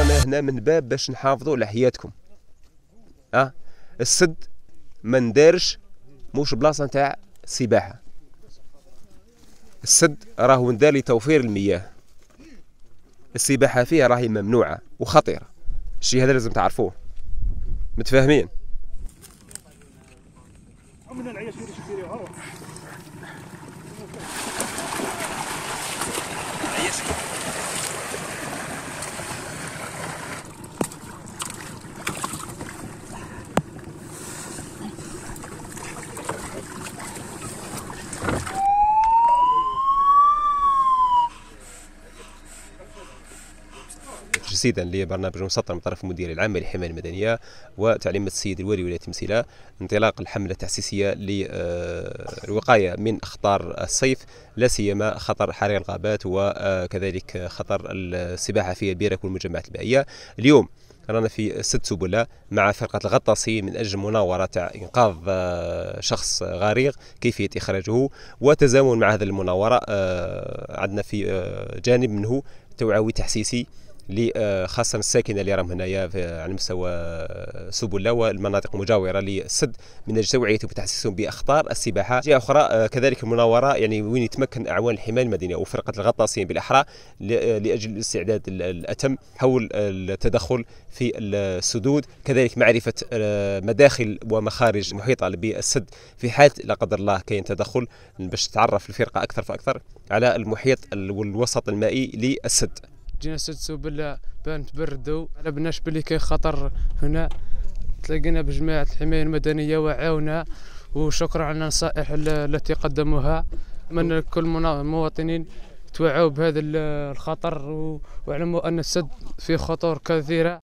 احنا هنا من باب باش نحافظوا على حياتكم اه السد ما ندارش موش بلاصه نتاع سباحه السد راهو ندار لتوفير المياه السباحه فيها راهي ممنوعه وخطيره الشيء هذا لازم تعرفوه متفاهمين جسيدا لبرنامج مسطر من طرف المدير العام للحمايه المدنيه وتعليم السيد الوالي ولايه مسيله انطلاق الحمله التاسيسيه للوقايه آه، من اخطار الصيف لا سيما خطر حريق الغابات وكذلك خطر السباحه في البيرك والمجمعات البائيه اليوم رانا في ست سبلة مع فرقة الغطاسي من أجل مناورة تاع إنقاذ آه، شخص غريق كيفية إخراجه وتزامن مع هذه المناورة آه، عندنا في جانب منه توعوي تحسيسي اللي آه، خاصه الساكنه اللي راهم هنايا على مستوى آه، سبل والمناطق المجاوره للسد من اجل توعيتهم وتحسسهم باخطار السباحه جهه اخرى آه، كذلك المناوره يعني وين يتمكن اعوان الحمايه المدنيه وفرقه الغطاسين بالاحرى لاجل الاستعداد الاتم حول التدخل في السدود كذلك معرفه مداخل ومخارج محيطه بالسد في حال لا قدر الله كاين تدخل باش تعرف الفرقه اكثر فاكثر على المحيط والوسط المائي للسد جينا سدسو بلا بان تبردوا على بناش بلي كاين خطر هنا تلاقينا بجماعة الحماية المدنية وعاونا وشكرا على النصائح التي قدموها من كل المواطنين توعوا بهذا الخطر واعلموا أن السد فيه خطور كثيرة